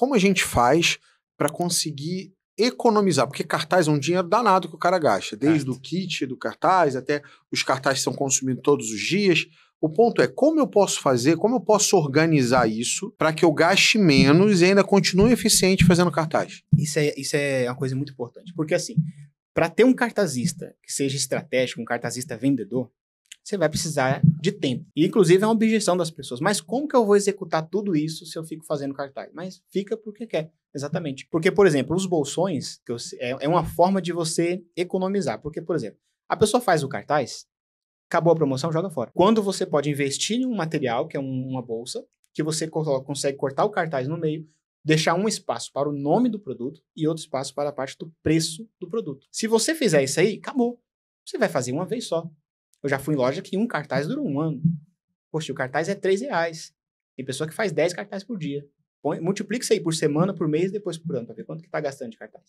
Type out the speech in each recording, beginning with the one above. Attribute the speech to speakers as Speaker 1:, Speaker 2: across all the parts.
Speaker 1: Como a gente faz para conseguir economizar? Porque cartaz é um dinheiro danado que o cara gasta, desde certo. o kit do cartaz até os cartazes são consumidos todos os dias. O ponto é como eu posso fazer, como eu posso organizar isso para que eu gaste menos e ainda continue eficiente fazendo cartaz.
Speaker 2: Isso é, isso é uma coisa muito importante, porque assim, para ter um cartazista que seja estratégico, um cartazista vendedor, você vai precisar de tempo. E, inclusive, é uma objeção das pessoas. Mas como que eu vou executar tudo isso se eu fico fazendo cartaz? Mas fica porque quer. Exatamente. Porque, por exemplo, os bolsões que eu, é, é uma forma de você economizar. Porque, por exemplo, a pessoa faz o cartaz, acabou a promoção, joga fora. Quando você pode investir em um material, que é um, uma bolsa, que você consegue cortar o cartaz no meio, deixar um espaço para o nome do produto e outro espaço para a parte do preço do produto. Se você fizer isso aí, acabou. Você vai fazer uma vez só. Eu já fui em loja que um cartaz durou um ano. Poxa, o cartaz é 3 reais. Tem pessoa que faz 10 cartazes por dia. Põe, multiplica isso aí por semana, por mês, e depois por ano, para ver quanto que tá gastando de cartaz.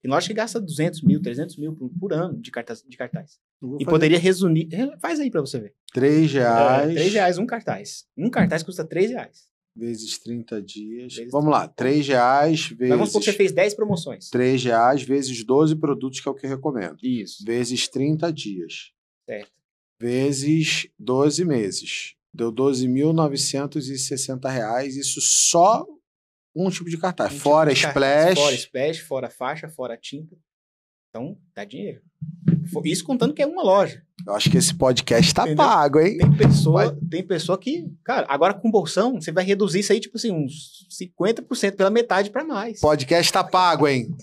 Speaker 2: Tem loja que gasta 200 mil, 300 mil por, por ano de cartaz. De cartaz.
Speaker 1: E poderia resumir. Faz aí para você ver. 3 é, reais. É, 3
Speaker 2: reais um cartaz. Um cartaz custa 3 reais.
Speaker 1: Vezes 30 dias. Vezes vamos 30. lá, 3 reais vezes. Mas vamos supor que você
Speaker 2: fez 10 promoções.
Speaker 1: 3 reais vezes 12 produtos, que é o que eu recomendo. Isso. Vezes 30 dias. Certo. Vezes 12 meses. Deu 12.960 reais. Isso só um tipo de cartaz. Um tipo fora tipo de splash. Cartaz, fora
Speaker 2: splash, fora faixa, fora tinta. Então, dá dinheiro. Isso contando que é uma loja. Eu
Speaker 1: acho que esse podcast tá Entendeu? pago, hein? Tem
Speaker 2: pessoa, tem pessoa que, cara, agora com bolsão, você vai reduzir isso aí, tipo assim, uns 50%
Speaker 1: pela metade para mais. Podcast tá pago, hein?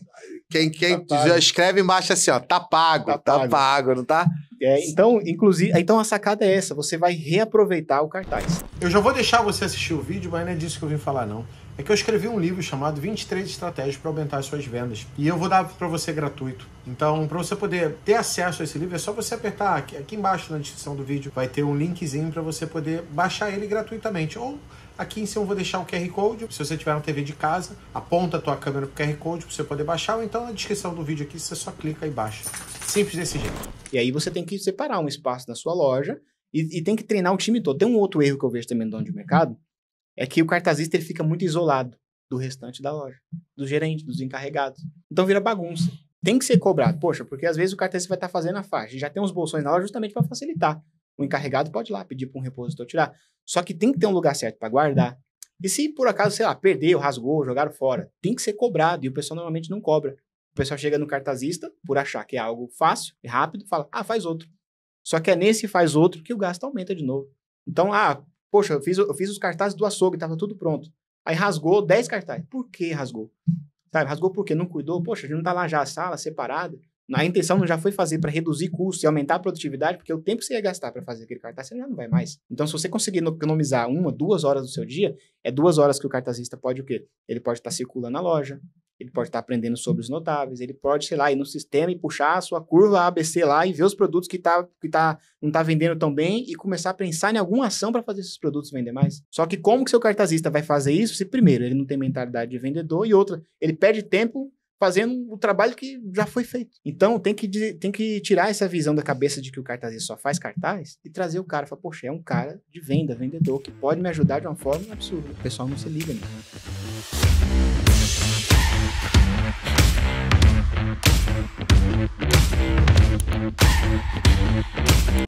Speaker 1: Quem, quem tá pago. escreve embaixo assim, ó, tá pago, tá, tá pago. pago, não tá? É, então, inclusive, então a sacada é essa, você vai
Speaker 2: reaproveitar o cartaz.
Speaker 1: Eu já vou deixar você assistir o vídeo, mas não é disso que eu vim falar não. É que eu escrevi um livro chamado 23 estratégias para aumentar as suas vendas, e eu vou dar para você gratuito. Então, para você poder ter acesso a esse livro, é só você apertar aqui, aqui embaixo na descrição do vídeo, vai ter um linkzinho para você poder baixar ele gratuitamente ou Aqui em cima eu vou deixar o QR Code. Se você tiver uma TV de casa, aponta a tua câmera o QR Code para você poder baixar, ou então na descrição do vídeo aqui você só clica e baixa.
Speaker 2: Simples desse jeito. E aí você tem que separar um espaço na sua loja e, e, tem que treinar o time todo. Tem um outro erro que eu vejo também no dono de mercado, é que o cartazista ele fica muito isolado do restante da loja, do gerente, dos encarregados. Então vira bagunça. Tem que ser cobrado. Poxa, porque às vezes o cartazista vai estar tá fazendo a faixa, já tem uns bolsões na loja justamente para facilitar. O encarregado pode ir lá pedir para um repositor tirar. Só que tem que ter um lugar certo para guardar. E se por acaso, sei lá, perdeu, rasgou, jogaram fora, tem que ser cobrado e o pessoal normalmente não cobra. O pessoal chega no cartazista por achar que é algo fácil e rápido, fala, ah, faz outro. Só que é nesse faz outro que o gasto aumenta de novo. Então, ah, poxa, eu fiz, eu fiz os cartazes do açougue, estava tudo pronto. Aí rasgou 10 cartazes. Por que rasgou? Sabe, rasgou porque não cuidou? Poxa, a gente não está lá já a sala separada. A intenção não já foi fazer para reduzir custo e aumentar a produtividade, porque o tempo que você ia gastar para fazer aquele cartaz, você já não vai mais. Então, se você conseguir economizar uma, duas horas do seu dia, é duas horas que o cartazista pode o quê? Ele pode estar tá circulando a loja, ele pode estar tá aprendendo sobre os notáveis, ele pode, sei lá, ir no sistema e puxar a sua curva ABC lá e ver os produtos que, tá, que tá, não está vendendo tão bem e começar a pensar em alguma ação para fazer esses produtos vender mais. Só que como que seu cartazista vai fazer isso se, primeiro, ele não tem mentalidade de vendedor e outra, ele perde tempo fazendo o trabalho que já foi feito. Então tem que, tem que tirar essa visão da cabeça de que o cartazista só faz cartaz e trazer o cara e falar, poxa, é um cara de venda, vendedor, que pode me ajudar de uma forma absurda. O pessoal não se liga nisso. Né?